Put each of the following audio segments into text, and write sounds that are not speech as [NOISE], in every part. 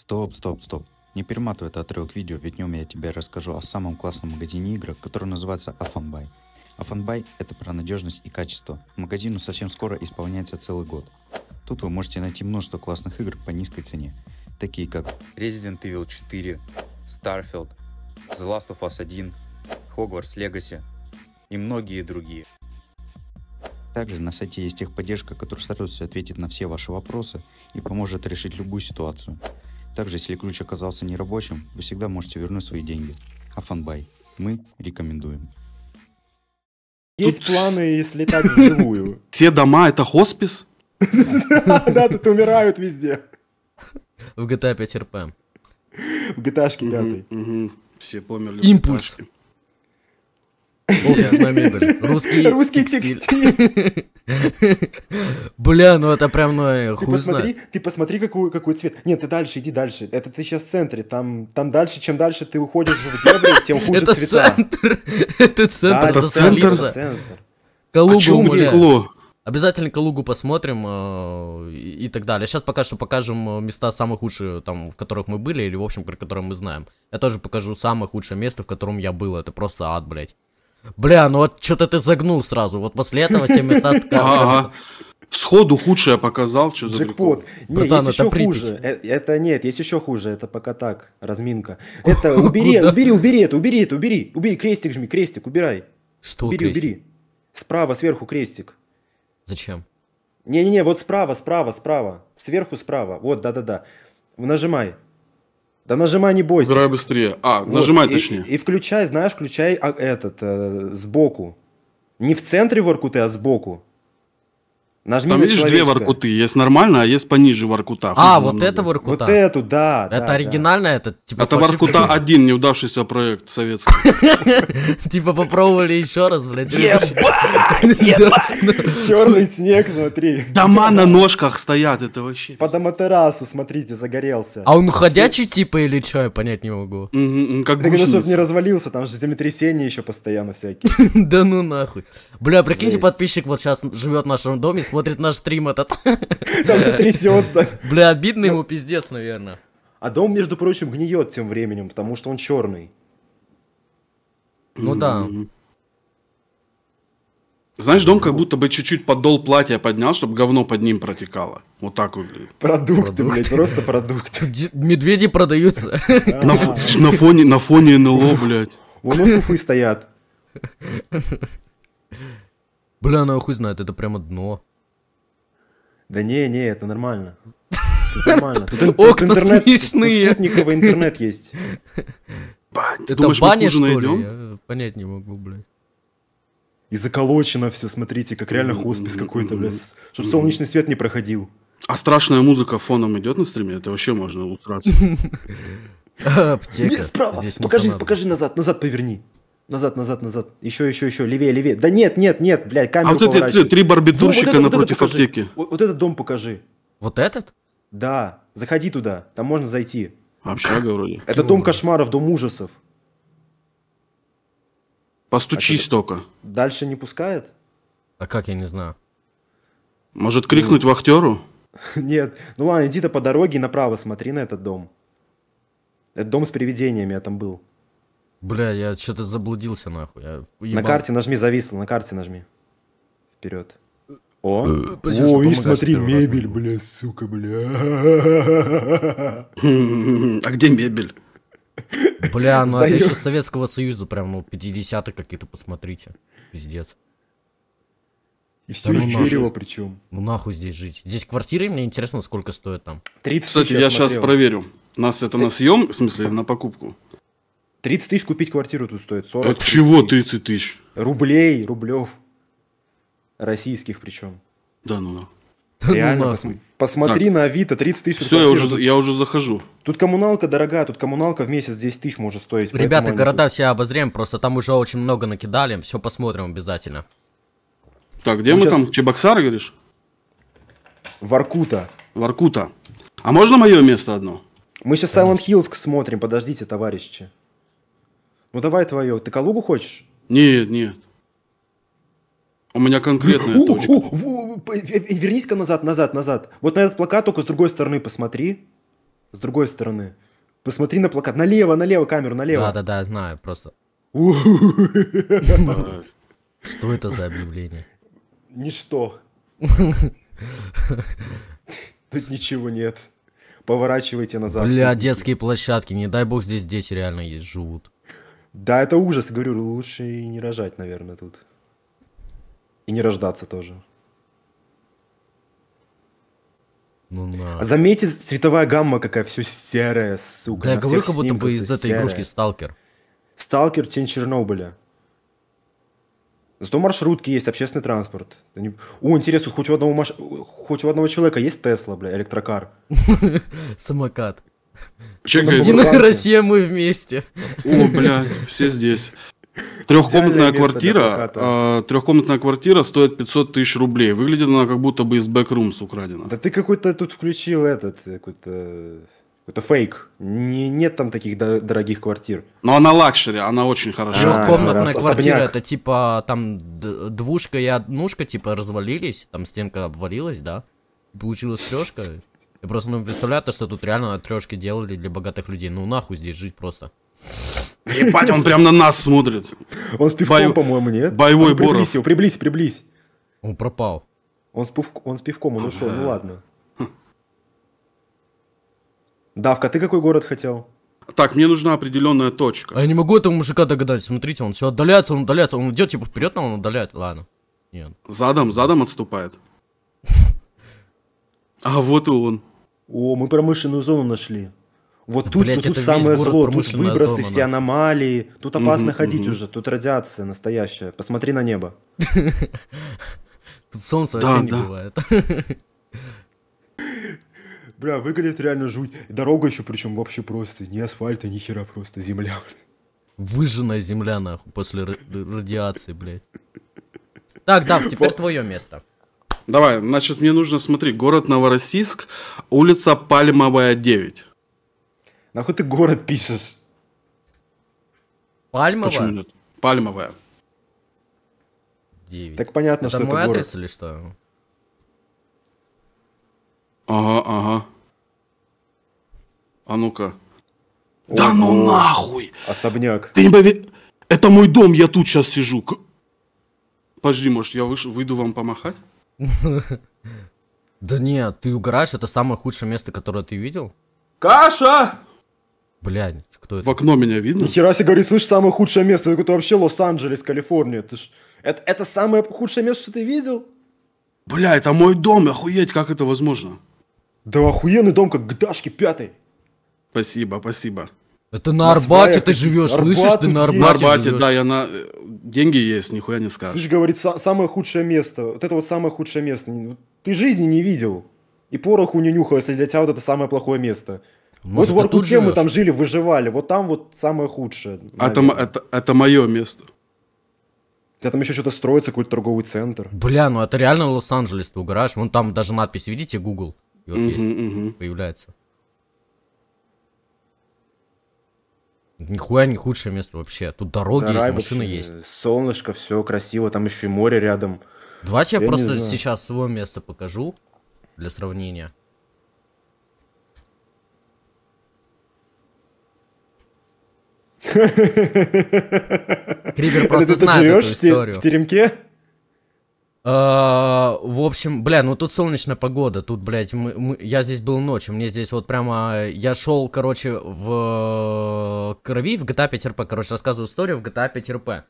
Стоп, стоп, стоп. Не перематывай этот отрывок видео, ведь в нем я тебе расскажу о самом классном магазине игр, который называется Афанбай. Афанбай – это про надежность и качество. Магазину совсем скоро исполняется целый год. Тут вы можете найти множество классных игр по низкой цене, такие как Resident Evil 4, Starfield, The Last of Us 1, Hogwarts Legacy и многие другие. Также на сайте есть техподдержка, которая старается ответит на все ваши вопросы и поможет решить любую ситуацию. Также, если ключ оказался нерабочим, вы всегда можете вернуть свои деньги. Афанбай. Мы рекомендуем. Есть Тут... планы слетать вживую. Все [LAUGHS] дома это хоспис? [LAUGHS] Да, тут умирают везде. В GTA 5 РП. В GTA 5. Все померли. Импульс. Офис мебель. Русский, Русский текстиль. Бля, ну это прям, ну, э, хуй знает. Ты посмотри, какой, какой цвет. Нет, ты дальше, иди дальше. Это ты сейчас в центре. Там, там дальше, чем дальше ты уходишь в дебри, тем хуже это цвета. Центр. [LAUGHS] Это центр, это центр. Калугу. а Обязательно Калугу посмотрим э, и, и так далее. Сейчас пока что покажем э, места самые худшие, там, в которых мы были, или, в общем, про которые мы знаем. Я тоже покажу самое худшее место, в котором я был. Это просто ад, блядь. Бля, ну вот что-то ты загнул сразу. Вот после этого 700 [LAUGHS] кажется. Сходу худшее показал, что за Джекпот. Нет, Братан, есть еще Припять. хуже. Э, это нет, есть еще хуже. Это пока так, разминка. Это [LAUGHS] убери, убери, убери это, убери это, убери. Убери, крестик жми, крестик, убирай. Что Убери, крестик? убери. Справа, сверху крестик. Зачем? Не-не-не, вот справа, справа, справа. Сверху, справа. Вот, да-да-да. Нажимай. Да нажимай не бойся. Играй быстрее. А, вот, нажимай и, точнее. И включай, знаешь, включай а, этот, э, сбоку. Не в центре воркуты, а сбоку. Нажми Там, видишь, человечка. две воркуты. Есть нормально, а есть пониже воркута. А, вот это воркута. Вот эту, да. Это да, оригинально, да. это типа Это воркута один, неудавшийся проект советский. [LAUGHS] Типа попробовали еще раз, блядь. Черный снег смотри. Дома на ножках стоят, это вообще. По доматерасу, смотрите, загорелся. А он ходячий типа или что, я понять не могу. Как бы. Ну, чтобы не развалился, там же землетрясения еще постоянно всякие. [LAUGHS] Да ну нахуй. Бля, прикиньте, подписчик вот сейчас живет в нашем доме, смотрит смотрит наш стрим этот. [LAUGHS] Там все трясется. Бля, обидно ему пиздец, наверное. А дом, между прочим, гниет тем временем, потому что он черный. Ну да. Знаешь, дом как будто бы чуть-чуть подол платья поднял, чтобы говно под ним протекало. Вот так выглядит. Продукты, блядь, просто продукты. Медведи продаются. [LAUGHS] На фоне, на фоне НЛО, блядь. Вон уфы стоят. Бля, нахуй ну знает, это прямо дно. Да не, не, это нормально. [LAUGHS] Нормально. Окна смешные. Никого интернет есть. Это баня, что ли? Э, понять не могу, блядь. И заколочено все, смотрите, как реально хоспис какой-то, блядь. Чтобы солнечный свет не проходил. А страшная музыка фоном идет на стриме? Это вообще можно [LAUGHS] устраться. Аптека. Нет, справа. Покажись, покажи назад, назад поверни. Назад, назад, назад. Еще, еще, еще. Левее, левее. Да нет, нет, нет, блядь, камеру А вот эти три барбитурщика ну, вот это, напротив вот аптеки. Вот, вот этот дом покажи. Вот этот? Да. Заходи туда. Там можно зайти. Общага вроде. Это дом кошмаров, дом ужасов. Постучись а только. Дальше не пускает? А как, я не знаю. Может крикнуть ну... вахтеру? [LAUGHS] Нет. Ну ладно, иди-то по дороге направо смотри на этот дом. Это дом с привидениями я там был. Бля, я что-то заблудился нахуй. Я на карте нажми, зависло, на карте нажми. Вперед. О, Спасибо, э, э, О и смотри, мебель, бля, сука, бля. [LAUGHS] А где мебель? Бля, ну это а еще Советского Союза, прям, ну, 50-е какие-то, посмотрите. Пиздец. И все да из ну, дерева причем. Ну нахуй здесь жить. Здесь квартиры, мне интересно, сколько стоят там. 30 Кстати, я смотрел. сейчас проверю. Нас это Ты... на съем, в смысле, на покупку. 30 тысяч купить квартиру тут стоит. 40 От чего 30 тысяч? Рублей, рублев. Российских причем. Да ну Да ну Реально, ну, посмотри так. на Авито, 30 тысяч. Все, я уже, я уже захожу. Тут коммуналка дорогая, тут коммуналка в месяц 10 тысяч может стоить. Ребята, города тут... все обозрем, просто там уже очень много накидали, все посмотрим обязательно. Так, где ну, мы сейчас... там? Чебоксары, говоришь? Воркута. Воркута. А можно мое место одно? Мы сейчас Silent Hills смотрим, подождите, товарищи. Ну давай твое. Ты Калугу хочешь? Нет, нет. У меня конкретная точка. Э, э, вернись-ка назад, назад, назад. Вот на этот плакат только с другой стороны посмотри. С другой стороны. Посмотри на плакат. Налево, налево, камеру, налево. Да-да-да, знаю, просто. [LAUGHS] Что это за объявление? Ничто. [LAUGHS] Тут ничего нет. Поворачивайте назад. Бля, детские площадки. Не дай бог здесь дети реально есть, живут. Да, это ужас. Говорю, лучше и не рожать, наверное, тут. И не рождаться тоже. Ну, на. А заметьте, цветовая гамма какая, все серая, сука. Да, я говорю, как будто бы из этой серая. игрушки Сталкер. Сталкер, тень Чернобыля. Зато маршрутки есть, общественный транспорт. Они... О, интересно, хоть у, одного маш... хоть у одного человека есть Тесла, бля, электрокар? [LAUGHS] Самокат. Чекай. Единая Россия, мы вместе. О, бля, все здесь. Трехкомнатная квартира, э, трехкомнатная квартира стоит 500 тысяч рублей. Выглядит она как будто бы из бэкрумс украдена. Да ты какой-то тут включил этот, какой-то какой фейк. Не, нет там таких до- дорогих квартир. Но она лакшери, она очень хороша. Трехкомнатная а, квартира, это типа там двушка и однушка типа развалились, там стенка обвалилась, да? Получилась трешка. Я просто ну, представляю, то, что тут реально трешки делали для богатых людей. Ну нахуй здесь жить просто. Ебать, он прям на нас смотрит. Он с пивком, по-моему, нет? Боевой боров. Приблизь его, приблизь, приблизь. Он пропал. Он с, пив... он с пивком, он ушел, ну ладно. Давка, ты какой город хотел? Так, мне нужна определенная точка. А я не могу этого мужика догадать. Смотрите, он все отдаляется, он отдаляется. Он идет типа вперед, но он отдаляет. Ладно. Нет. Задом, задом отступает. [LAUGHS] А вот и он. О, мы промышленную зону нашли. Вот тут, Блять, тут, тут самое зло, тут выбросы, зона. все аномалии, тут опасно угу, ходить угу. уже, тут радиация настоящая. Посмотри на небо. [LAUGHS] Тут солнца вообще не бывает. [LAUGHS] Бля, выглядит реально жуть. Дорога еще причем вообще просто. Ни асфальта, ни хера просто. Земля. [LAUGHS] Выжженная земля, нахуй, после радиации, блядь. Так, да, теперь твое место. Давай, значит, мне нужно, смотри, город Новороссийск, улица Пальмовая, 9. Нахуй ты город пишешь? Пальмовая? Почему нет? Пальмовая. 9. Так понятно, это что это Это мой город или что? Ага, ага. А ну-ка. Да ну нахуй! Особняк. Ты не поверишь. Это мой дом, я тут сейчас сижу. Подожди, может, я выш... выйду вам помахать? Да нет, ты угораешь, это самое худшее место, которое ты видел? Каша! Блядь, кто это? В окно меня видно? Нихера себе, говорит, слышь, самое худшее место. Это вообще Лос-Анджелес, Калифорния. Ты ж... это, это самое худшее место, что ты видел? Бля, это а мой дом, охуеть, как это возможно? Да охуенный дом, как к Дашке пятый. Спасибо, спасибо. Это на, на Арбате ты живешь, Арбат слышишь? Ты на Арбате, на Арбате живешь. да, я на... Э, деньги есть, нихуя не скажешь. Слышь, говорит, самое худшее место. Вот это вот самое худшее место. Ты жизни не видел. И пороху не нюхал, если для тебя вот это самое плохое место. Может, вот в Воркуте мы там жили, выживали. Вот там вот самое худшее. Это, это, это мое место. У тебя там еще что-то строится, какой-то торговый центр. Бля, ну это реально Лос-Анджелес, ты угораешь. Вон там даже надпись, видите, Google? И вот mm есть, mm появляется. Нихуя не худшее место вообще. Тут дороги да, есть, рай, машины вообще, есть. Солнышко, все красиво, там еще и море рядом. Давайте я, я просто сейчас свое место покажу для сравнения. [LAUGHS] Крибер просто знает эту историю. в теремке? А, в общем, бля, ну тут солнечная погода, тут, блядь, мы, мы, я здесь был ночью, мне здесь вот прямо, я шел, короче, в э, крови, в GTA 5 RP, короче, рассказываю историю в GTA 5 RP.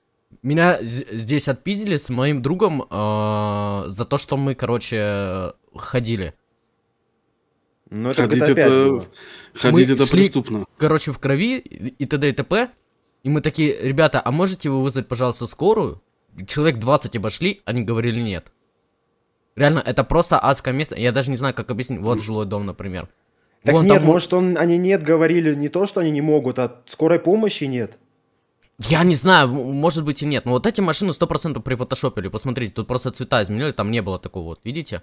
Меня здесь отпиздили с моим другом э за то, что мы, короче, ходили. Ну, это ходить GTA 5 а это, было. ходить мы это шли, преступно. Короче, в крови и т.д. и т.п. И мы такие, ребята, а можете вы вызвать, пожалуйста, скорую? человек 20 обошли, они говорили нет. Реально, это просто адское место. Я даже не знаю, как объяснить. Вот жилой дом, например. Так Вон нет, там... может, он, они нет говорили не то, что они не могут, а скорой помощи нет. Я не знаю, может быть и нет. Но вот эти машины 100% прифотошопили. Посмотрите, тут просто цвета изменили, там не было такого вот, видите?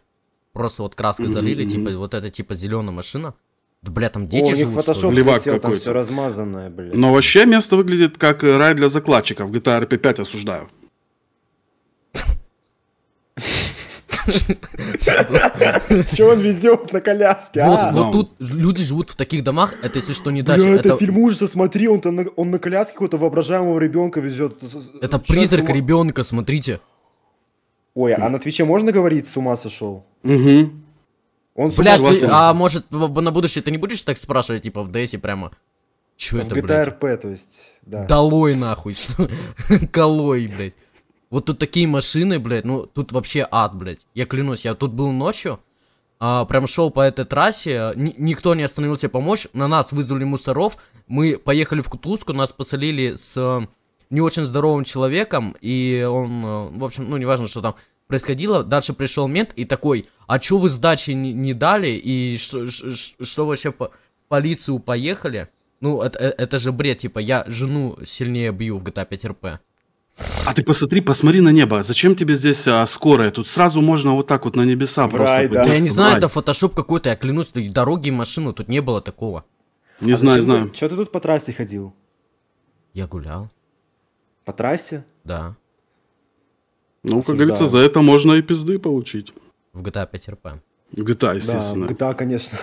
Просто вот краской залили, типа вот это типа зеленая машина. Да, бля, там дети О, живут, что ли? Левак какой-то. Там все размазанное, бля. Но вообще место выглядит как рай для закладчиков. GTA RP5 осуждаю. Чего он везет на коляске? Вот, а? вот тут люди живут в таких домах, это если что не дача. это фильм ужаса, смотри, он на, он на коляске какого-то воображаемого ребенка везет. Это призрак ребенка, смотрите. Ой, а на Твиче можно говорить, с ума сошел? Угу. Он Бля, ты, а может на будущее ты не будешь так спрашивать, типа в Дэсе прямо? Чё это, а блядь? В то есть, да. Долой нахуй, что? [LAUGHS] Колой, блядь. Вот тут такие машины, блядь, ну тут вообще ад, блядь. Я клянусь, я тут был ночью, а, прям шел по этой трассе, ни никто не остановился помочь, на нас вызвали мусоров, мы поехали в Кутузку, нас посолили с э, не очень здоровым человеком, и он, э, в общем, ну неважно, что там происходило, дальше пришел мент и такой, а чё вы сдачи не, не дали, и что вообще по полицию поехали? Ну, это, э, это же бред, типа, я жену сильнее бью в GTA 5 RP. А ты посмотри, посмотри на небо. Зачем тебе здесь а, скорая? Тут сразу можно вот так вот на небеса рай, просто. Да. Я не знаю, это фотошоп какой-то, я клянусь, дороги и машину тут не было такого. Не а знаю, знаю. Ты, что ты тут по трассе ходил? Я гулял. По трассе? Да. Ну, Осуждаю. как говорится, за это можно и пизды получить. В GTA 5 RP. В GTA, естественно. А, да, в GTA, а, конечно.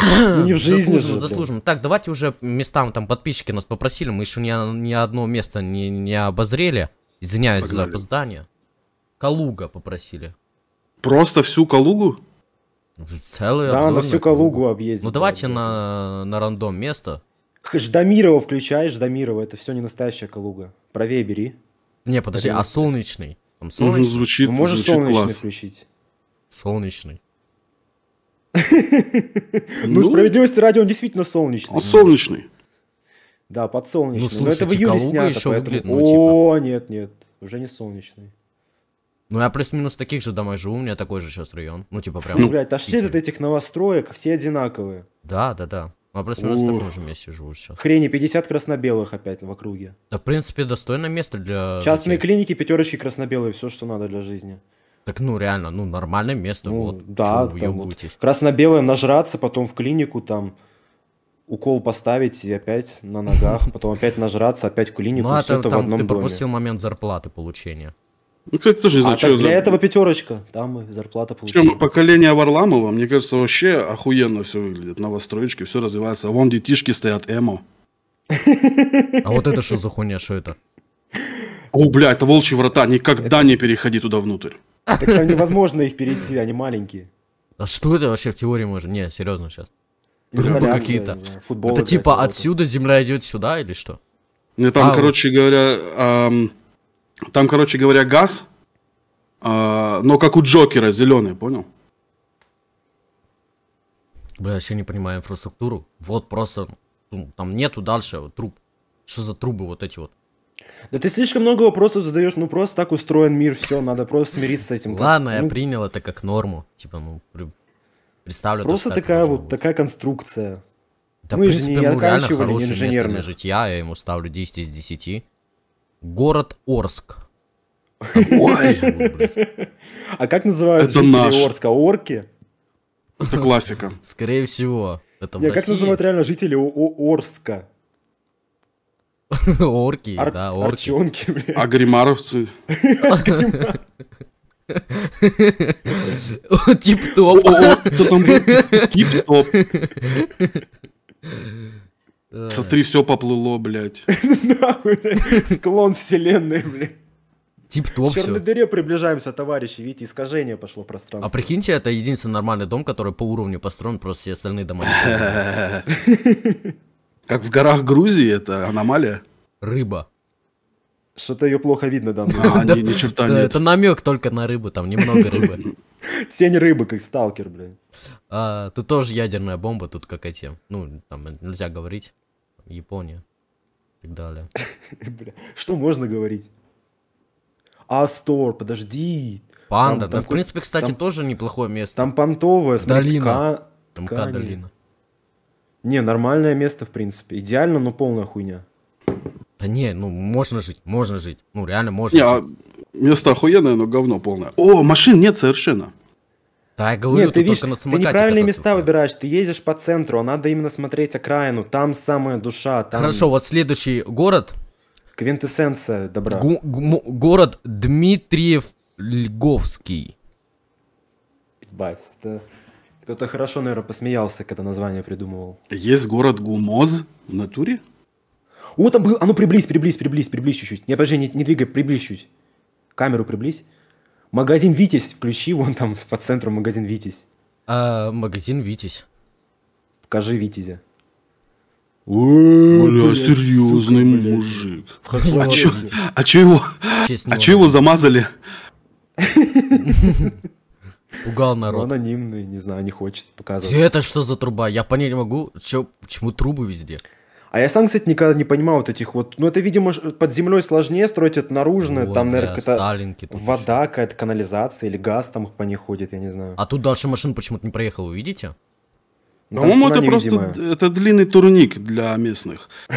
Ну, не в жизни заслуженно, же, заслуженно. Так, давайте уже местам, там подписчики нас попросили, мы еще ни, ни одно место не, не обозрели. Извиняюсь Погнали. за опоздание. Калуга попросили. Просто всю Калугу? Целый Да, на всю Калугу, Калугу Ну давайте на, на рандом место. Ждамирова включаешь, Ждамирова, это все не настоящая Калуга. Правее бери. Не, подожди, Правее. а солнечный? Там солнечный? Ну, звучит, Ты можешь звучит солнечный класс. включить? Солнечный. [LAUGHS] Ну, ну, справедливости ради, он действительно солнечный. Он солнечный. Да, подсолнечный. Ну, Но это в июле снято, поэтому... Ну, типа? О, нет, нет, уже не солнечный. Ну, я плюс-минус таких же домой живу, у меня такой же сейчас район. Ну, типа прям... Ну, блядь, все от этих новостроек, все одинаковые. Да, да, да. А плюс-минус в таком же месте живу сейчас. Хрени, 50 красно-белых опять в округе. Да, в принципе, достойное место для... Частные клиники, пятерочки красно-белые, все, что надо для жизни. Так ну реально, ну нормальное место, ну, вот. Да, там вот красно-белое нажраться, потом в клинику там укол поставить и опять на ногах, [LAUGHS] потом опять нажраться, опять в клинику, ну, а это, это там в одном ты пропустил доме. момент зарплаты получения. Ну, кстати, тоже не а знаю, а что... для этого пятерочка, там и зарплата получается. Причем поколение Варламова, мне кажется, вообще охуенно все выглядит. Новостроечки, все развивается. А вон детишки стоят, эмо. [LAUGHS] А вот это что за хуйня, что это? О, бля, это волчьи врата, никогда не переходи туда внутрь. Так там невозможно их перейти, они маленькие. А что это вообще в теории можно? Не, серьезно сейчас. Рыбы какие-то. Это типа отсюда земля идет сюда или что? Не, ну, там, а, короче вот. говоря, эм, там, короче говоря, газ, э, но как у Джокера, зеленый, понял? Бля, вообще не понимаю инфраструктуру. Вот просто, ну, там нету дальше вот, труб. Что за трубы вот эти вот? Да ты слишком много вопросов задаешь, ну просто так устроен мир, все, надо просто смириться с этим. Ладно, я ну, принял это как норму, типа, ну, представлю. Просто такая ну, вот такая конструкция. Да, Мы в принципе, же не реально хорошее место для житья, я ему ставлю 10 из 10. Город Орск. А как называют жители Орска? Орки? Это классика. Скорее всего. Это а как называют реально жители о Орска? [LAUGHS] Орки, Ар- да, орки. Арчонки, блядь. агримаровцы, [LAUGHS] Тип-топ. Кто там был? Тип-топ. Смотри, все поплыло, блядь. Склон вселенной, блядь. Тип-топ все. К черной дыре приближаемся, товарищи. Видите, искажение пошло а пространство. А прикиньте, это единственный нормальный дом, который по уровню построен, просто все остальные дома. [LAUGHS] Как в горах Грузии, это аномалия? Рыба. Что-то ее плохо видно, да? А, ну. ни, черта нет. Это намек только на рыбу, там немного рыбы. Тень рыбы, как сталкер, блин. А, тут тоже ядерная бомба, тут как эти, ну, там нельзя говорить. Япония и так далее. [LAUGHS] Бля, что можно говорить? Астор, подожди. Панда, там, да, там в принципе, кстати, там, тоже неплохое место. Там понтовая, смотри, долина. Ткани. МК долина. Не, нормальное место, в принципе. Идеально, но полная хуйня. Да не, ну можно жить, можно жить. Ну реально можно не, а жить. А место охуенное, но говно полное. О, машин нет совершенно. Да, я говорю, Нет, ты, видишь, на ты неправильные места сухая. выбираешь, ты ездишь по центру, а надо именно смотреть окраину, там самая душа. Там... Хорошо, вот следующий город. Квинтэссенция добра. Гу- гу- город Дмитриев Льговский. Бать, да. Кто-то хорошо, наверное, посмеялся, когда название придумывал. Есть город Гумоз в натуре? О, там был... А ну, приблизь, приблизь, приблизь, приблизь чуть-чуть. Не, подожди, не, не двигай, приблизь чуть. Камеру приблизь. Магазин «Витязь» включи, вон там [LAUGHS] по центру магазин «Витязь». А, магазин «Витязь». Покажи «Витязя». Бля, серьезный мужик. А чё, а чё его, а чё его замазали? [LAUGHS] Угал народ. Ну, анонимный, не знаю, не хочет показывать. Все Это что за труба? Я понять не могу, чё, почему трубы везде. А я сам, кстати, никогда не понимал вот этих вот... Ну, это, видимо, под землей сложнее строить это наружное. Вот, там, наверное, какая-то вода, какая-то канализация или газ там по ней ходит, я не знаю. А тут дальше машина почему-то не проехала, вы видите? По-моему, это невидимая. просто это длинный турник для местных. [LAUGHS]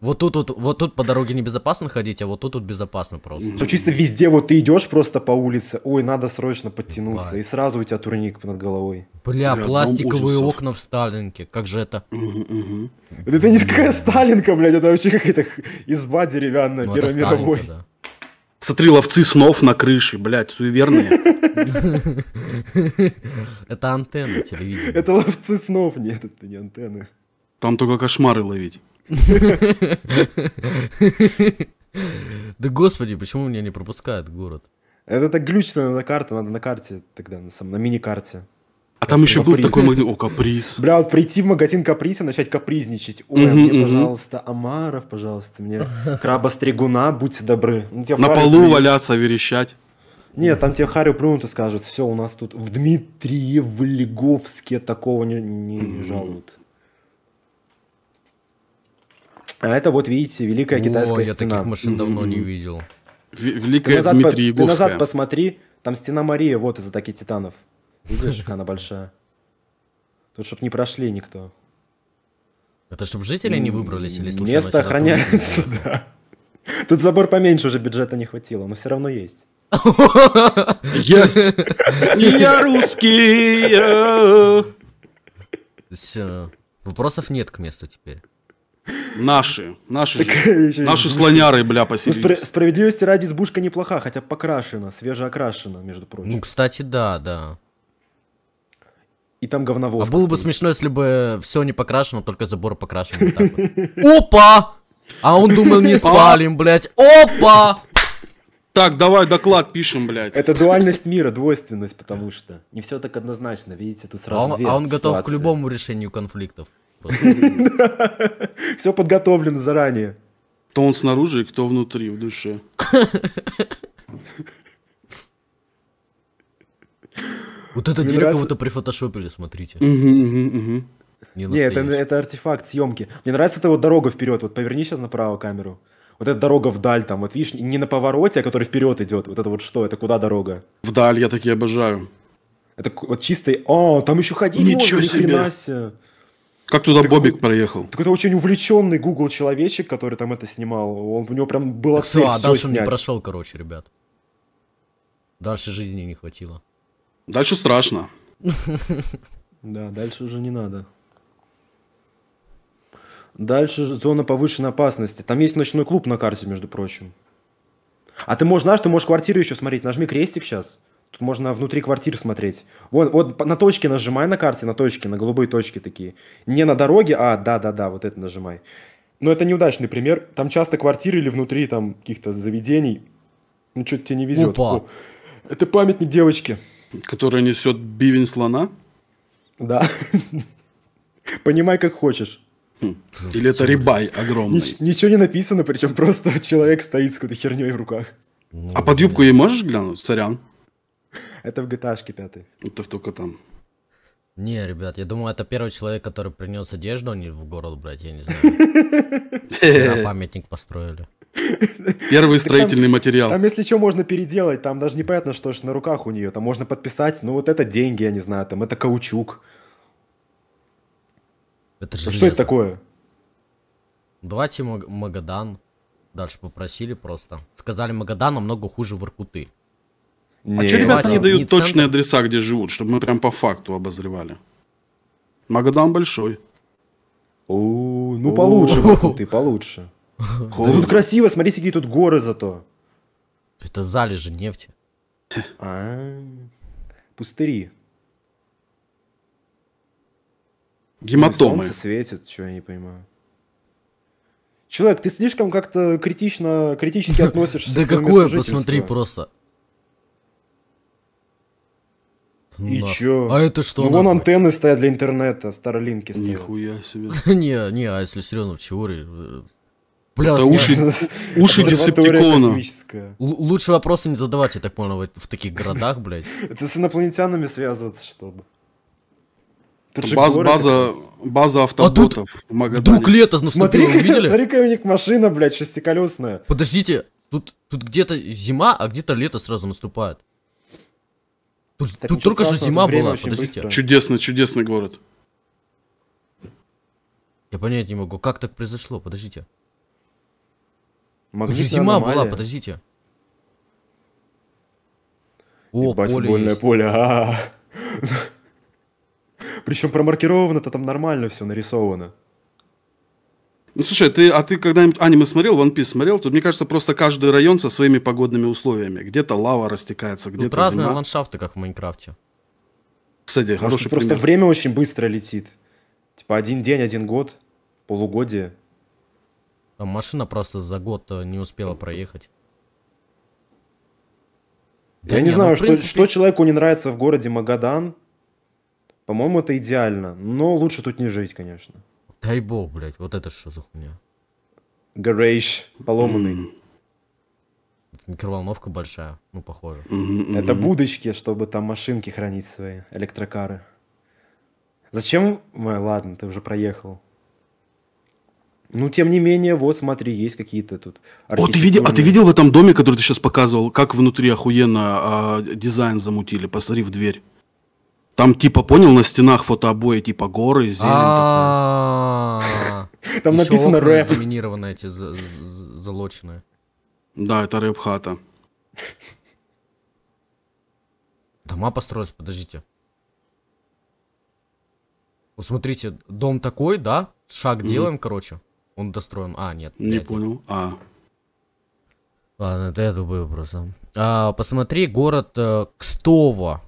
Вот тут вот, вот тут по дороге небезопасно ходить, а вот тут вот безопасно просто. Ну, чисто везде вот ты идешь просто по улице, ой, надо срочно подтянуться, да. и сразу у тебя турник над головой. Бля, Бля пластиковые окна в Сталинке, как же это? Угу, угу. Это не какая Сталинка, блядь, это вообще какая-то изба деревянная, ну, Первой мировой. Да. Смотри, ловцы снов на крыше, блядь, суеверные. [LAUGHS] Это антенна телевидения. Это ловцы снов, нет, это не антенны. Там только кошмары ловить. Да господи, почему меня не пропускают город? Это так глючно на карте, надо на карте тогда, на, на мини-карте. А там еще был такой магазин, о, каприз. Бля, вот прийти в магазин каприз и начать капризничать. Ой, мне, пожалуйста, Амаров, пожалуйста, мне краба стригуна, будьте добры. Ну, на полу валяться, верещать. Нет, там тебе Харю плюнут и скажут, все, у нас тут в Дмитриевлеговске такого не, не жалуют. А это вот, видите, Великая Китайская я стена. я таких машин давно не м-м-м. видел. Великая ты Дмитрий по, Ты назад посмотри, там стена Мария вот из атаки титанов. Видишь, как она большая? Тут, чтобы не прошли никто. Это чтобы жители не выбрались или случайно? Место охраняется, да. Тут забор поменьше уже бюджета не хватило, но все равно есть. [LAUGHS] Есть! [LAUGHS] Я русский! Все. Вопросов нет к месту теперь. Наши, наши, же, [LAUGHS] наши слоняры, бля, поселились. Ну, спр- справедливости ради избушка неплоха, хотя покрашена, свежеокрашена, между прочим. Ну, кстати, да, да. И там говновоз. А было бы смешно, если бы все не покрашено, только забор покрашен. Опа! А он думал, не [LAUGHS] а? спалим, блядь. Опа! Так, давай доклад пишем, блядь. Это дуальность мира, двойственность, потому что не все так однозначно, видите, тут сразу а он, две А он готов к любому решению конфликтов. [LAUGHS] Все подготовлено заранее. Кто он снаружи кто внутри, в душе. [LAUGHS] Вот это Дерюкову-то прифотошопили, смотрите. Не, Не это, это артефакт съемки. Мне нравится эта вот дорога вперед. Вот поверни сейчас направо камеру. Вот эта дорога вдаль там. Вот видишь, не на повороте, а который вперед идет. Вот это вот что? Это куда дорога? Вдаль, я такие обожаю. Это вот чистый... О, там еще ходить Ничего можно, себе. Как туда так, Бобик проехал? Так это очень увлеченный Google человечек, который там это снимал. Он, у него прям было все, а дальше снять. он не прошел, короче, ребят. Дальше жизни не хватило. Дальше страшно. [LAUGHS] Да, дальше уже не надо. Дальше зона повышенной опасности. Там есть ночной клуб на карте, между прочим. А ты можешь, знаешь, ты можешь квартиру еще смотреть. Нажми крестик сейчас. Тут можно внутри квартир смотреть. Вот, вот на точке нажимай на карте, на точке, на голубые точки такие. Не на дороге, а да-да-да, вот это нажимай. Но это неудачный пример. Там часто квартиры или внутри там каких-то заведений. Ну, что-то тебе не везет. Опа. это памятник девочки. Которая несет бивень слона? Да. [LAUGHS] Понимай, как хочешь. Хм. Или это рибай огромный. Ничего не написано, причем просто [LAUGHS] человек стоит с какой-то херней в руках. А под юбку ей можешь глянуть? Сорян. Это в GTA 5. Это только там. Не, ребят, я думаю, это первый человек, который принес одежду а не в город брать, я не знаю. [LAUGHS] памятник построили. Первый строительный материал. Там, если что, можно переделать, там даже непонятно, что ж на руках у нее. Там можно подписать, ну вот это деньги, я не знаю, там это каучук. Это же Что это такое? Давайте Магадан. Дальше попросили просто. Сказали, Магадан намного хуже в Воркуты. А не, а что ребята не дают не точные центр? адреса, где живут, чтобы мы прям по факту обозревали? Магадан большой. О, ну получше, ты получше. тут красиво, смотрите, какие тут горы зато. Это залежи нефти. А, пустыри. Гематомы. Солнце светит, что я не понимаю. Человек, ты слишком как-то критично, критически [LAUGHS] относишься к Да какое, посмотри просто. Ну И да. чё? А это что? Ну, вон антенны стоят для интернета, старлинки стоят. Нихуя себе. [LAUGHS] не, не, а если Серенов Чиори... Э, бля, это уши, [LAUGHS] уши десептикона. Лучше вопросы не задавать, я так понял, в, таких городах, блядь. [LAUGHS] это с инопланетянами связываться, чтобы. Баз, база, база автоботов а тут Вдруг лето наступило, смотри, видели? Смотри-ка у них машина, блядь, шестиколесная. Подождите, тут, тут где-то зима, а где-то лето сразу наступает. Тут, так тут только страшного, что зима была, подождите. Быстро. Чудесный, город. Я понять не могу, как так произошло, подождите. Магнитная тут же зима аномалия. была, подождите. О, Ебать, поле футбольное есть. поле, а -а -а. [LAUGHS] Причем промаркировано-то там нормально все нарисовано. Ну, слушай, ты, а ты когда-нибудь аниме смотрел, One Piece смотрел? Тут, мне кажется, просто каждый район со своими погодными условиями. Где-то лава растекается, ну, где-то ну, разные зима. ландшафты, как в Майнкрафте. Кстати, Может, хороший просто пример. время очень быстро летит. Типа один день, один год, полугодие. Там машина просто за год э, не успела проехать. Да Я не, не ну, знаю, что, принципе... что человеку не нравится в городе Магадан. По-моему, это идеально. Но лучше тут не жить, конечно. Дай бог, блядь, вот это что за хуйня? Гарейш поломанный. Микроволновка большая, ну, похоже. Это будочки, чтобы там машинки хранить свои, электрокары. Зачем? Ой, ладно, ты уже проехал. Ну, тем не менее, вот смотри, есть какие-то тут. О, ты видел, а ты видел в этом доме, который ты сейчас показывал, как внутри охуенно э, дизайн замутили? Посмотри в дверь. Там типа, понял, на стенах фотообои, типа горы, зелень. А, там Еще написано рэп. заминированные эти залоченные. Да, это рэп-хата. Дома построились, подождите. Вот смотрите, дом такой, да? Шаг mm-hmm. делаем, короче. Он достроен. А, нет. Не понял. Нет. А. Ладно, это я думаю просто. А, посмотри, город э, Кстово.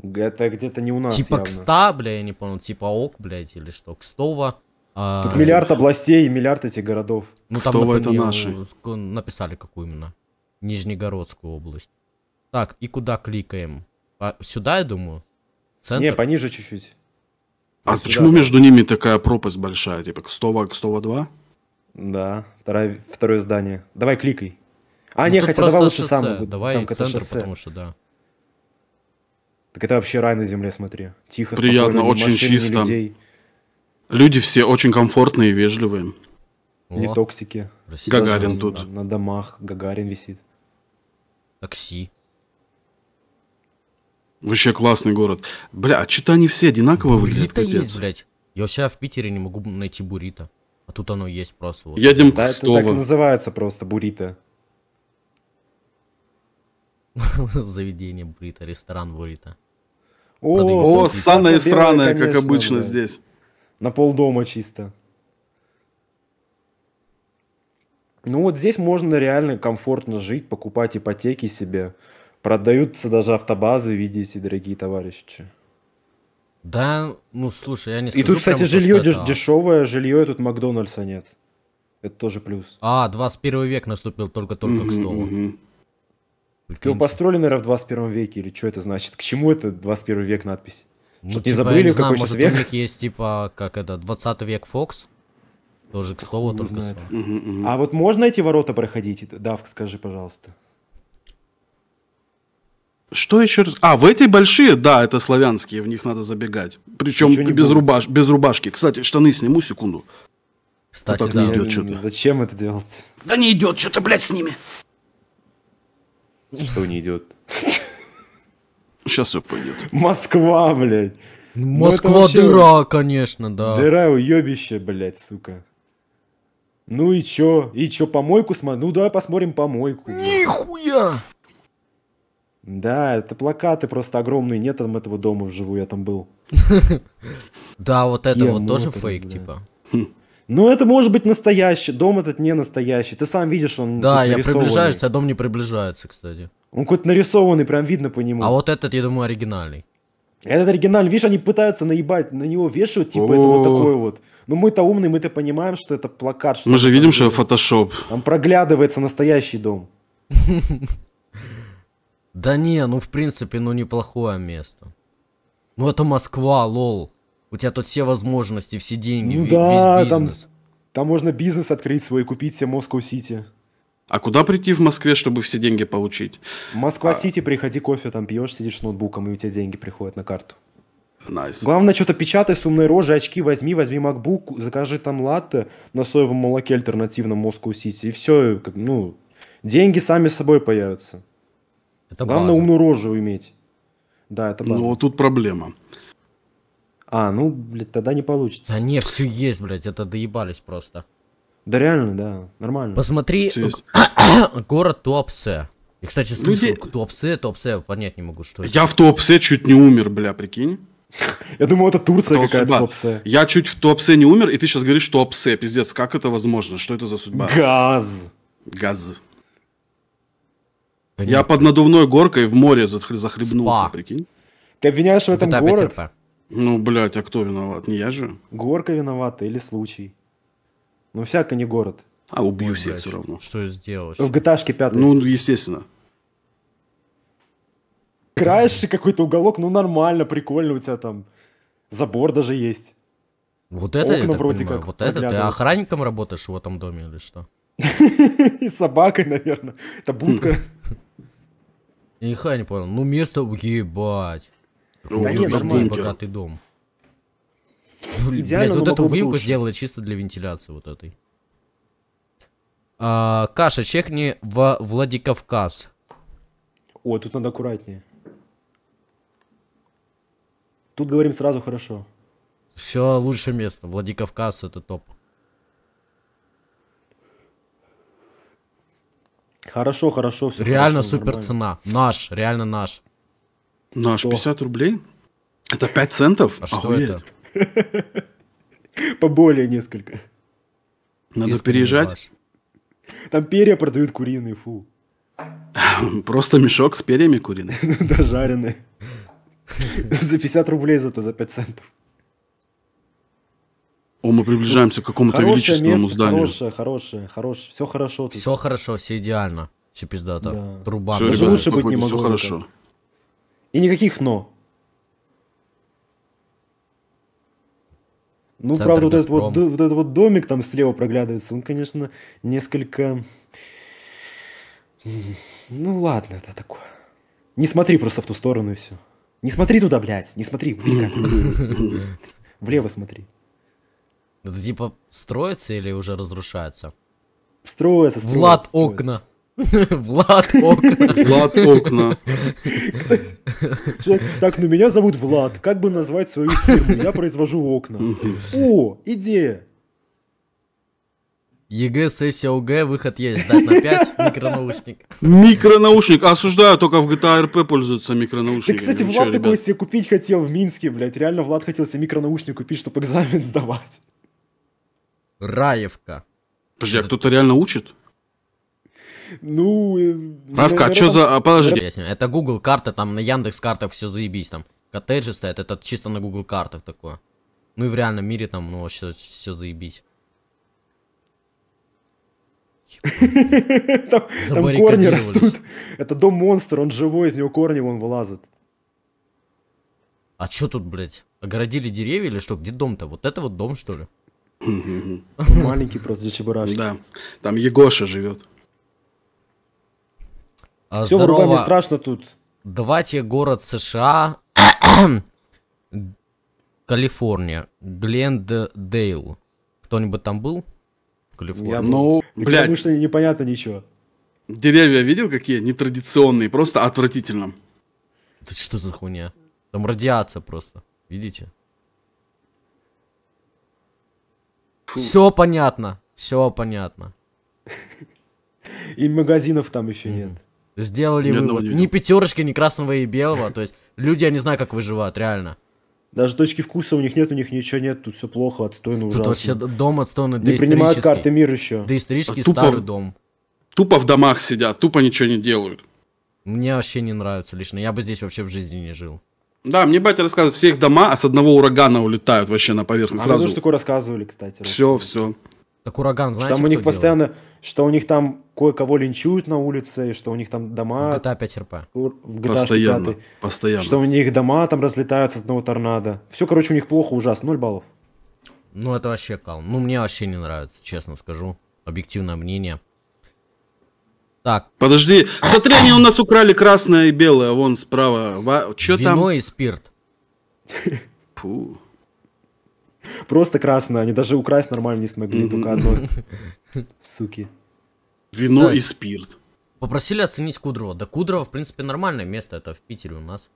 Это где-то не у нас. Типа явно. Кста, бля, я не понял. Типа Ок, блядь, или что. Кстово. А, Тут миллиард областей, и миллиард этих городов. Ну, там, Кстово это наши. Написали какую именно. Нижнегородскую область. Так, и куда кликаем? По, а, сюда, я думаю? Центр? Не, пониже чуть-чуть. А сюда, почему да. между ними такая пропасть большая? Типа Кстово, Кстово 2? Да, второе, второе здание. Давай кликай. А, ну, не, хотя давай лучше сам. Давай там центр, шоссе. потому что да. Так это вообще рай на земле, смотри. Тихо, Приятно, спокойно, очень чисто. Людей. Люди все очень комфортные и вежливые. О, Не токсики. Россия. Гагарин тут. На, на домах Гагарин висит. Такси. Вообще классный город. Бля, а что-то они все одинаково бурито выглядят. Бурита есть, блядь. Я у себя в Питере не могу найти бурита, А тут оно есть просто. Вот. Едем да, к Стово. это так и называется просто бурита. [LAUGHS] Заведение бурита, ресторан бурита. О, Продают о, саная и сраная, как обычно блядь. здесь на полдома чисто. Ну вот здесь можно реально комфортно жить, покупать ипотеки себе. Продаются даже автобазы, видите, дорогие товарищи. Да, ну слушай, я не скажу. И тут, кстати, жилье деш- дешевое, жилье, и тут Макдональдса нет. Это тоже плюс. А, 21 век наступил только-только к столу. mm Его построили, наверное, в 21 веке, или что это значит? К чему это 21 век надпись? Ну, типа, не забыли я не знаю, может, век. у них есть, типа, как это, 20 век Фокс? Тоже, к слову, Хуй только слово. А вот можно эти ворота проходить? Давк, скажи, пожалуйста. Что еще раз? А, в эти большие, да, это славянские, в них надо забегать. Причем без, рубаш... без рубашки. Кстати, штаны сниму, секунду. Кстати, вот а да. не идет что-то. Зачем это делать? Да не идет что-то, блядь, с ними. Что не идет? [LAUGHS] Сейчас все пойдет. Москва, блядь. Ну, Москва вообще... дыра, конечно, да. Дыра уебище, блядь, сука. Ну и чё? И чё, помойку смотри? Ну давай посмотрим помойку. Блядь. Нихуя! Да, это плакаты просто огромные, нет там этого дома вживую, я там был. [LAUGHS] Да, вот это вот тоже фейк, типа. Хм. Ну, это может быть настоящий. Дом этот не настоящий. Ты сам видишь, он. Да, я приближаюсь, а дом не приближается, кстати. Он какой-то нарисованный, прям видно по нему. А вот этот, я думаю, оригинальный. Этот оригинальный, видишь, они пытаются наебать, на него вешают, типа, это вот такой вот. Но ну, мы-то умные, мы-то понимаем, что это плакат. мы же видим, что это фотошоп. Там проглядывается настоящий дом. [LAUGHS] Да не, ну в принципе, ну неплохое место. Ну это Москва, лол. У тебя тут все возможности, все деньги, ну, весь да, бизнес. Там, там можно бизнес открыть свой, купить себе Москву Сити. А куда прийти в Москве, чтобы все деньги получить? Москва-Сити, а... приходи, кофе там пьешь, сидишь с ноутбуком, и у тебя деньги приходят на карту. Nice. Главное, что-то печатай с умной рожей, очки возьми, возьми MacBook, закажи там латте на соевом молоке альтернативном Москву-Сити, и все, как, ну, деньги сами собой появятся. Это Главное, база. умную рожу иметь. Да, это база. Ну, вот тут проблема. А, ну, блядь, тогда не получится. Да не, все есть, блядь, это доебались просто. Да реально, да, нормально. Посмотри, [COUGHS] город Туапсе. И, кстати, слышал, Люди... Туапсе, Туапсе, понять не могу, что это. Я в Туапсе чуть не умер, бля, прикинь. [LAUGHS] Я думал, это Турция какая-то, Туапсе. Я чуть в Туапсе не умер, и ты сейчас говоришь Туапсе, пиздец, как это возможно, что это за судьба? Газ. Газ. Понятно. Я под надувной горкой в море захлебнулся, Спа. прикинь. Ты обвиняешь в этом GTA город? 5 Ну, блядь, а кто виноват? Не я же. Горка виновата или случай? Но ну, всяко не город. А, убью Ой, всех все равно. Что сделаешь? В GTA 5. Ну, естественно. Краешься какой-то уголок, ну нормально, прикольно у тебя там. Забор даже есть. Вот это, Окна, я так вроде понимаю, как вот это ты охранником работаешь в этом доме или что? [LAUGHS] И собакой, наверное. Это будка. Я не понял. Ну место, ебать. Да богатый дом. Блять, вот эту выемку лучше. сделали чисто для вентиляции вот этой. А, каша, чекни в Владикавказ. Ой, тут надо аккуратнее. Тут говорим сразу хорошо. Все лучшее место. Владикавказ это топ. Хорошо, хорошо. Все реально хорошо, супер нормально. цена. Наш, реально наш. Наш, 50 рублей? Это 5 центов? А Охуеть. что это? [LAUGHS] Поболее несколько. Надо Искренне переезжать. Ваш. Там перья продают куриные, фу. [LAUGHS] Просто мешок с перьями куриные. [LAUGHS] Да, жареные. За 50 рублей, зато за 5 центов. О, мы приближаемся к какому-то величественному зданию. Хорошее, хорошее, хорошее. Все хорошо. Все хорошо, все идеально. Все пиздато. Да. Труба. Все, лучше быть не могу. Все хорошо. И никаких но. Ну, Центр правда, вот этот, вот, вот этот вот домик там слева проглядывается, он, конечно, несколько... Ну, ладно, это такое. Не смотри просто в ту сторону и все. Не смотри туда, блядь, не смотри. Влево смотри. Это типа строится или уже разрушается? Строится, строится. Влад строится. окна. [LAUGHS] Влад Окна. Влад Окна. так, ну меня зовут Влад. Как бы назвать свою фирму? Я произвожу окна. О, идея. ЕГЭ, сессия ОГЭ, выход есть, дать на 5, микронаушник. Микронаушник, осуждаю, только в GTA RP а пользуются микронаушниками. Ты, кстати, Влад Ничего, такой себе купить хотел в Минске, блядь, реально Влад хотел себе микронаушник купить, чтобы экзамен сдавать. Раевка. Подожди, а кто-то реально учит? Ну... Э, Равка, а что за... А, подожди. Это Google карты там на Яндекс картах все заебись, там коттеджи стоят, это чисто на Google картах такое. Ну и в реальном мире там, ну, вообще все заебись. [LAUGHS] Там, там корни растут. Это дом монстр, он живой, из него корни вон вылазят. А чё тут, блядь? Огородили деревья или что? Где дом-то? Вот это вот дом, что ли? [LAUGHS] Маленький просто для чебурашки. Да, там Егоша живет. А Все Здорово. врубами страшно тут. Давайте город США. Калифорния. Глендейл. Кто-нибудь там был? Калифорния. Я, ну, блядь. Потому что непонятно ничего. Деревья видел какие? Нетрадиционные, просто отвратительно. Это что за хуйня? Там радиация просто. Видите? Все понятно. Все понятно. [LAUGHS] И магазинов там еще нет. Сделали ни вывод. Не ни пятерочки, ни красного и белого. То есть люди, я не знаю, как выживают, реально. Даже точки вкуса у них нет, у них ничего нет, тут все плохо, отстойно ужасно. Тут вообще дом отстойно Не принимают карты мир еще. Доисторический тупо, старый дом. Тупо в домах сидят, тупо ничего не делают. Мне вообще не нравится лично, я бы здесь вообще в жизни не жил. Да, мне батя рассказывает, все их дома а с одного урагана улетают вообще на поверхность. А сразу. тоже такое рассказывали, кстати. Все, все. Так ураган, знаешь, Что у них постоянно, делает? что у них там кое-кого линчуют на улице, и что у них там дома... В GTA 5 РП. В GTA постоянно, 5, постоянно. Что у них дома там разлетаются от одного торнадо. Все, короче, у них плохо, ужасно. 0 баллов. Ну, это вообще кал. Ну, мне вообще не нравится, честно скажу. Объективное мнение. Так. Подожди, смотри, они у нас украли красное и белое, вон справа. Во... Чё Вино там? и спирт. Пу. Просто красное, они даже украсть нормально не смогли, только одно. [LAUGHS] Суки. Вино да. и спирт. Попросили оценить Кудрово. Да Кудрово, в принципе, нормальное место. Это в Питере у нас.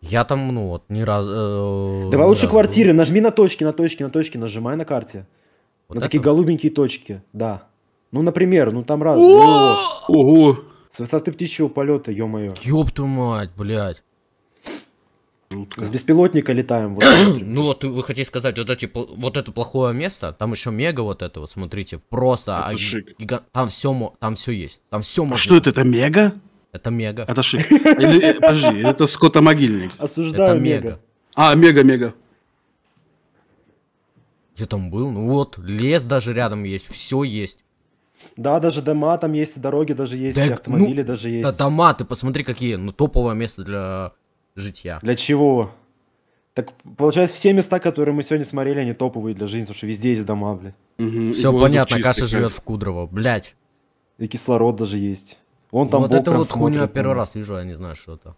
Я там, ну вот, ни разу... Э, Давай ни лучше раз квартиры. Был. Нажми на точки, на точки, на точки. Нажимай на карте. Вот на это? такие голубенькие точки. Да. Ну, например, ну там раз. Ого! С высоты птичьего полета, ё-моё. Ёб твою мать, блядь жутко. С беспилотника летаем. Вот [COUGHS] ну вот вы хотите сказать, вот, эти, вот это плохое место, там еще мега вот это вот, смотрите, просто... Это а, шик. Гига... Там все, там все есть, там все а можно... что это, это мега? Это мега. Это шик. Или, э, подожди, это скотомогильник. Осуждаю это мега. мега. А, мега-мега. Я там был, ну вот, лес даже рядом есть, все есть. Да, даже дома там есть, дороги даже есть, да, ну, автомобили ну, даже есть. Да, дома, ты посмотри, какие, ну, топовое место для житья. Для чего? Так получается, все места, которые мы сегодня смотрели, они топовые для жизни, потому что везде есть дома, блядь. Угу, Все понятно, чистый, Каша как... живет в Кудрово, блядь. И кислород даже есть. Он там вот это вот хуйня, первый раз вижу, я не знаю, что это.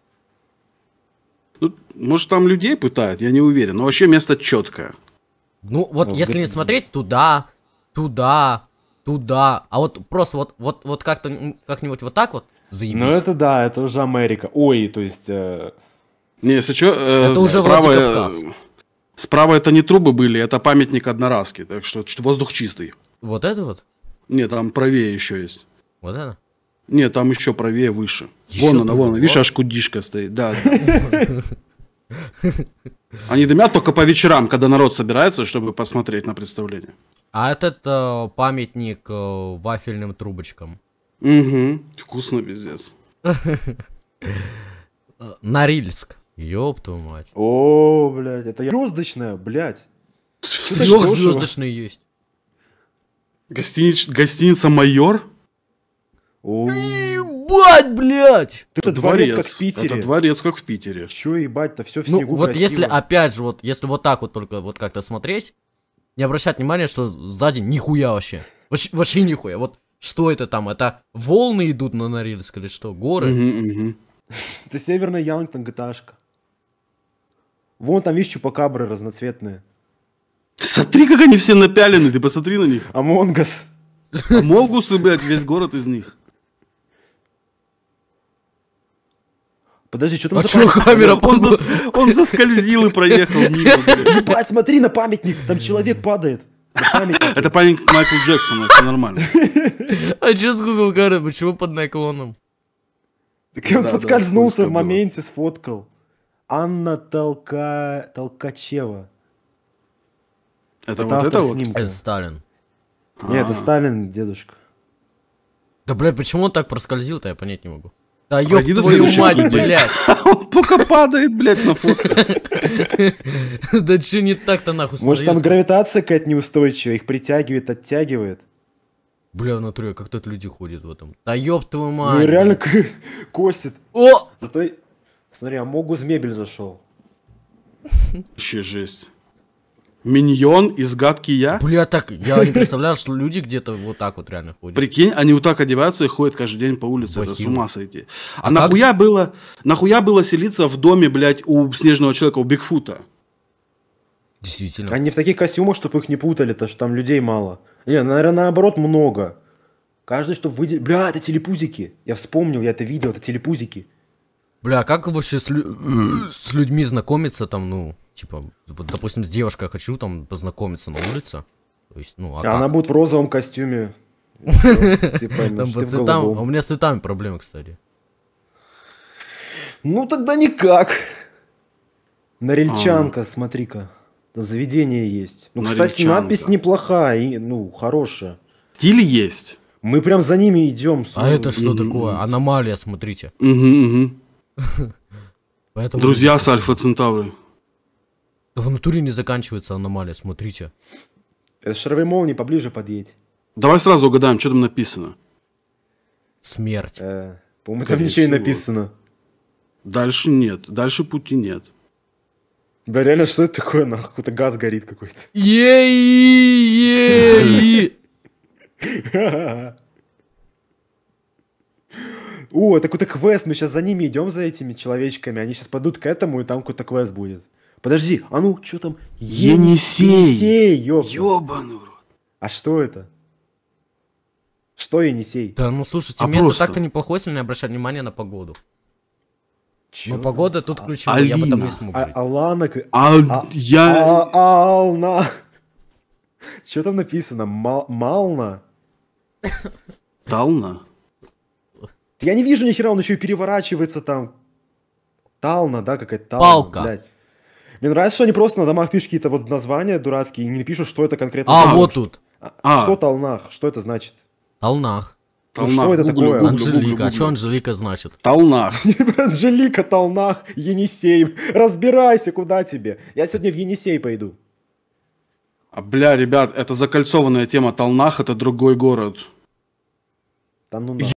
Ну, может, там людей пытают, я не уверен. Но вообще место четкое. Ну, вот ну, если да, не смотреть туда, туда, туда, а вот просто вот, вот, вот как-то как-нибудь вот так вот заебись. Ну, это да, это уже Америка. Ой, то есть... Э, не, если что, э, уже справа, э, Справа это не трубы были, это памятник одноразки, так что воздух чистый. Вот это вот? Нет, там правее еще есть. Вот это? Нет, там еще правее, выше. Еще вон она, вон, она. видишь, аж кудишка стоит, да. Они дымят только по вечерам, когда народ собирается, чтобы посмотреть на представление. А этот э, памятник э, вафельным трубочкам. Угу, вкусно, пиздец. [LAUGHS] Э, Норильск. Ёб твою мать. О, блядь, это Звездочная, блядь. Трех звездочная есть. Гостинич... Гостиница «Майор»? Ебать, блядь! Это дворец, как в Питере. Это дворец, как в Питере. Чё ебать-то, все в ну, снегу Ну, вот если, опять же, вот, если вот так вот только вот как-то смотреть, не обращать внимания, что сзади нихуя вообще. Вообще, вообще нихуя. Вот что это там? Это волны идут на Норильск или что? Горы? [LAUGHS] Это северная Ялангтон ГТАшка. Вон там, видишь, чупакабры разноцветные. Смотри, как они все напялены, ты посмотри на них. Амонгас. Амонгусы, блядь, весь город из них. Подожди, что там а за что камера? Он, зас... [LAUGHS] он заскользил и проехал мимо. Ебать, смотри на памятник, там человек падает. Это памятник Майкл Джексона, это нормально. [LAUGHS] А что с Google Гарри, почему под наклоном? Так он подскользнулся в моменте, сфоткал. Анна Толка... Толкачева. Это, это вот это вот? Снимка. Это Сталин. Нет, это Сталин, дедушка. Да, блядь, почему он так проскользил-то, я понять не могу. Да ёб твою мать, блядь. [LAUGHS] Он только падает, блядь, на фото. [LAUGHS] Да что не так-то нахуй Может там гравитация какая-то неустойчивая, их притягивает, оттягивает. Бля, в натуре, как тут люди ходят в этом. Да ёб твою ну, мать. Ну реально косит. О! Зато Смотри, а Могуз мебель зашел. Вообще жесть. Миньон из гадки я. Бля, так я не представлял, что люди где-то вот так вот реально ходят. Прикинь, они вот так одеваются и ходят каждый день по улице. Бахил. Это с ума сойти. А, а нахуя как... было. Нахуя было селиться в доме, блядь, у снежного человека, у Бигфута? Действительно. Они в таких костюмах, чтобы их не путали, то что там людей мало. Не, ну, наверное, наоборот, много. Каждый, чтобы выделить. Бля, это телепузики. Я вспомнил, я это видел, это телепузики. Бля, а как вообще с, лю... с людьми знакомиться там, ну, типа, вот, допустим, с девушкой хочу там познакомиться на улице. То есть, ну, а, а как? она будет в розовом костюме. Ты по цветам, у меня с цветами проблемы, кстати. Ну, тогда никак. Норильчанка, а. смотри-ка. Там заведение есть. Ну, кстати, надпись неплохая, и, ну, хорошая. Стиль есть? Мы прям за ними идем. А это что такое? Аномалия, смотрите. Угу, угу. [LAUGHS] Поэтому... Друзья с Альфа Центавры. В натуре не заканчивается аномалия, смотрите. Это шаровые молнии поближе подъедь. Давай сразу угадаем, что там написано. Смерть. Э, по-моему, там ничего не написано. Дальше нет, дальше пути нет. Бля, реально, что это такое, нахуй? Какой-то газ горит какой-то. Ей! Ей! [LAUGHS] о, это какой-то квест, мы сейчас за ними идем, за этими человечками, они сейчас падут к этому, и там какой-то квест будет. Подожди, а ну, что там? Енисей! Енисей, ёбаный. ёбаный рот. А что это? Что Енисей? Да, ну слушайте, а место просто... так-то неплохое, если не обращать внимание на погоду. Чё? Но погода тут а, ключевая, я бы там не смог а, жить. А, Алана... А, а, я... А, а, Ална... [LAUGHS] Что там написано? Мал, Мална? Тална? Я не вижу ни хера, он еще и переворачивается там. Тална, да, какая-то тална. Палка. Блядь. Мне нравится, что они просто на домах пишут какие-то вот названия дурацкие и не пишут, что это конкретно. А, вот что, тут. А, а, Что Талнах? Что это значит? Талнах. Талнах. Ну, что это такое? Анжелика. Гуглю, гуглю. А что Анжелика значит? Талнах. [LAUGHS] Анжелика, Талнах, Енисей. Разбирайся, куда тебе. Я сегодня в Енисей пойду. А, бля, ребят, это закольцованная тема. Талнах это другой город. Да ну нахуй.